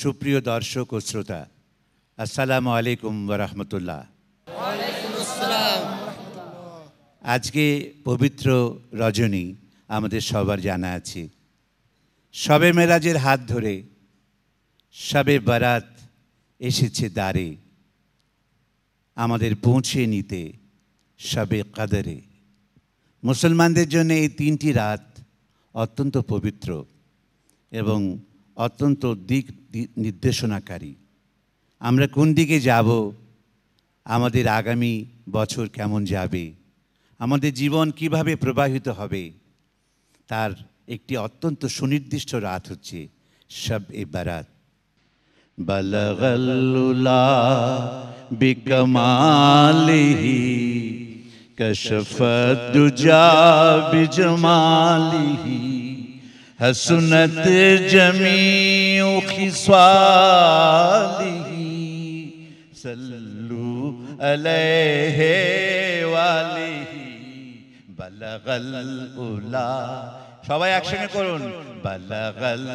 সুপ্রিয় দর্শক ও শ্রোতা আসসালামু আলাইকুম রহমতুল্লাহ আজকে পবিত্র রজনী আমাদের সবার জানা আছে সবে মেরাজের হাত ধরে সবে বারাত এসেছে দ্বারে আমাদের পৌঁছে নিতে সবে কাদারে মুসলমানদের জন্য এই তিনটি রাত অত্যন্ত পবিত্র এবং অত্যন্ত দিক নির্দেশনাকারী আমরা কোন দিকে যাব আমাদের আগামী বছর কেমন যাবে আমাদের জীবন কিভাবে প্রবাহিত হবে তার একটি অত্যন্ত সুনির্দিষ্ট রাত হচ্ছে সব এ বারাত বলগল্লা বিকমালিহি কশফ দুজা বিজমালিহী حسنت جميع خصاله صلوا عليه وآله بلغ الأولى সবাই একসঙ্গে করুন বালাগাল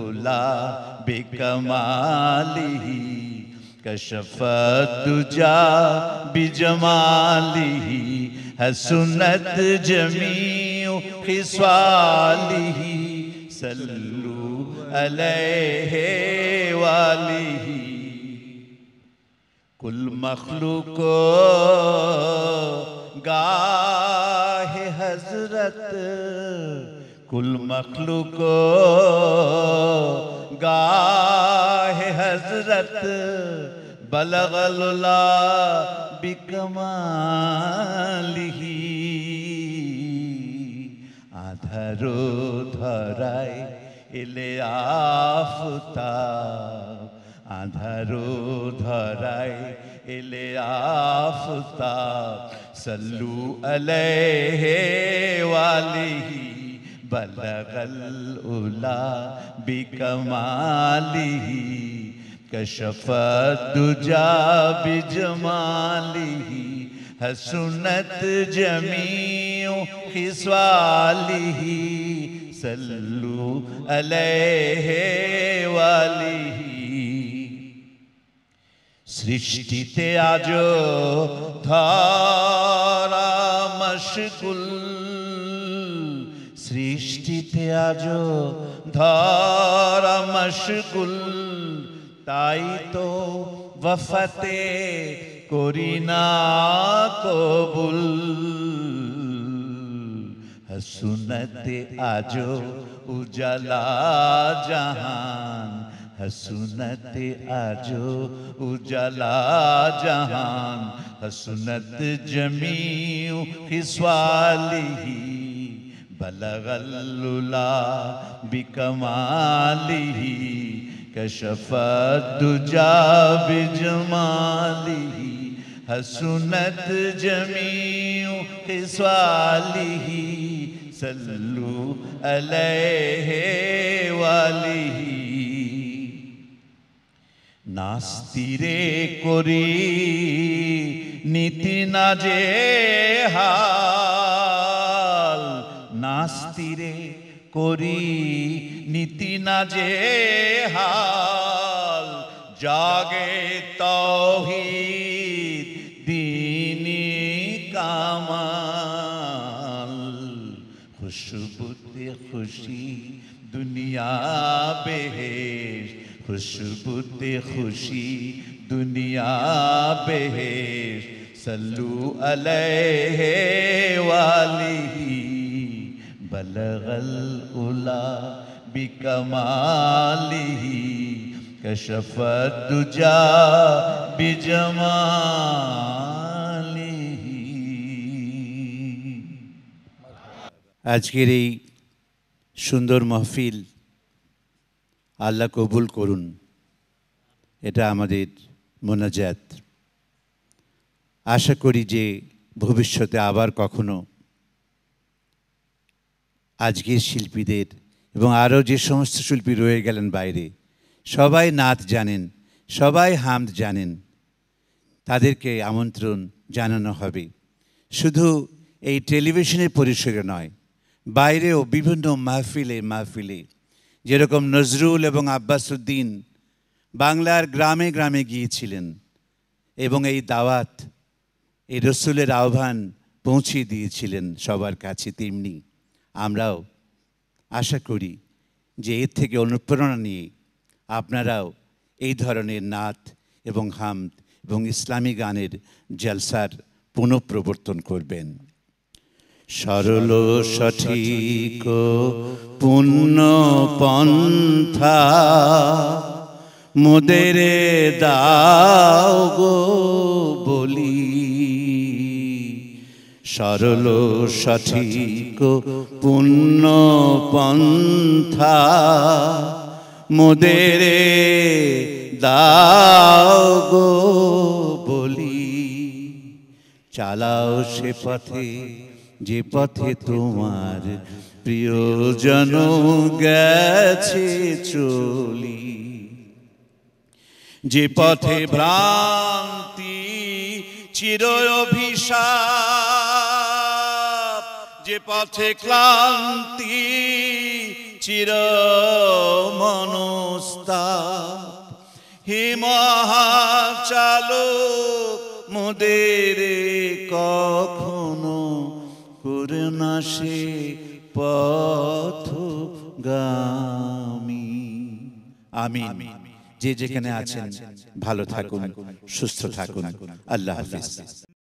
উলা বিকমালিহি কশফতুজা বিজমালিহি হাসুনত জমিউ খিসালিহি سلو کل مخلوق گاہ حضرت کل مخلوق گاہ حضرت بلغ بک ملی آدرو হরাই এলে আফতাব আধারো ধরাই এলে আফতাব সল্লু আলাইহি ওয়ালিহি بلغ الأولى بكماله كشف الدجى بجماله حسنت جميع خصاله سلو ال سرشی تیہ آج مشکل سیاج مشکل تعیت وفتے کوینا تو بول حسنت آجو اجلا جہان حسنت آجو اجلا جہان حسنت جمی بلغ بلغل بکمالی کشف دو جا بجمالی حسنت جميع خصاله صلوا عليه واله নাস্তিরে করি নীতি না যে হাল নাস্তিরে করি নীতি না যে হাল জাগে তহিদ خوشبوت خوشی دنیا بحث خوشبوت خوشی دنیا بہیش سلو علیہ الہی بلغل الا بکالی کشفر دوا بجمال আজকের এই সুন্দর মাহফিল আল্লাহ কবুল করুন এটা আমাদের মোনাজাত আশা করি যে ভবিষ্যতে আবার কখনো আজকের শিল্পীদের এবং আরও যে সমস্ত শিল্পী রয়ে গেলেন বাইরে সবাই নাত জানেন সবাই হামদ জানেন তাদেরকে আমন্ত্রণ জানানো হবে শুধু এই টেলিভিশনের পরিসরে নয় বাইরেও বিভিন্ন মাহফিলে মাহফিলে যেরকম নজরুল এবং আব্বাসুদ্দিন বাংলার গ্রামে গ্রামে গিয়েছিলেন এবং এই দাওয়াত এই রসুলের আহ্বান পৌঁছে দিয়েছিলেন সবার কাছে তেমনি আমরাও আশা করি যে এর থেকে অনুপ্রেরণা নিয়ে আপনারাও এই ধরনের নাত এবং হামদ এবং ইসলামী গানের জলসার পুনঃপ্রবর্তন করবেন সরল সঠিক পুণ্য পন্থা মোদের দাও বলি সরল সঠিক পুণ্য পন্থা মোদের দাও গো বলি চালাও সে পথে যে পথে তোমার প্রিয়জন গেছে চলি যে পথে ভ্রান্তি চির অভিশাপ যে পথে ক্লান্তি চির মনস্তাপ হে মহাচালো মোদের কখ তোর নাশে পথ গামি আমি যে যেখানে আছেন ভালো থাকুন সুস্থ থাকুন আল্লাহ হাফিজ